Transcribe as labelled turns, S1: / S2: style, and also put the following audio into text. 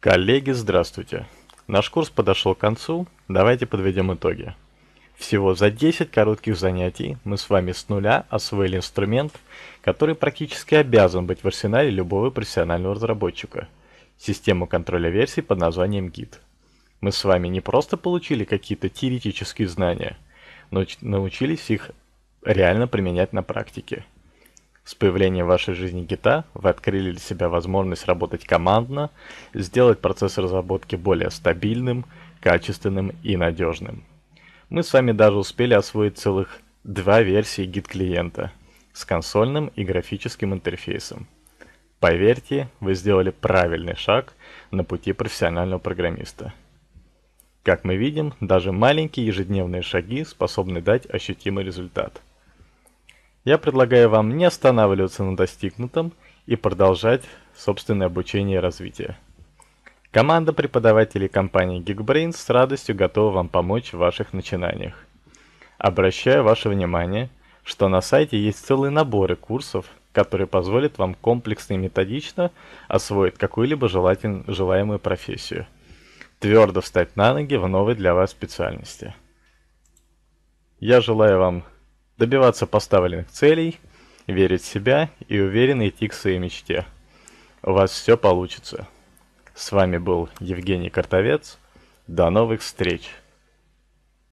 S1: Коллеги, здравствуйте. Наш курс подошел к концу, давайте подведем итоги. Всего за 10 коротких занятий мы с вами с нуля освоили инструмент, который практически обязан быть в арсенале любого профессионального разработчика – систему контроля версий под названием Git. Мы с вами не просто получили какие-то теоретические знания, но научились их реально применять на практике – с появлением вашей жизни гита вы открыли для себя возможность работать командно, сделать процесс разработки более стабильным, качественным и надежным. Мы с вами даже успели освоить целых два версии гид-клиента с консольным и графическим интерфейсом. Поверьте, вы сделали правильный шаг на пути профессионального программиста. Как мы видим, даже маленькие ежедневные шаги способны дать ощутимый результат – я предлагаю вам не останавливаться на достигнутом и продолжать собственное обучение и развитие. Команда преподавателей компании Geekbrains с радостью готова вам помочь в ваших начинаниях. Обращаю ваше внимание, что на сайте есть целые наборы курсов, которые позволят вам комплексно и методично освоить какую-либо желаемую профессию. Твердо встать на ноги в новой для вас специальности. Я желаю вам добиваться поставленных целей, верить в себя и уверенно идти к своей мечте. У вас все получится. С вами был Евгений Картовец. До новых встреч!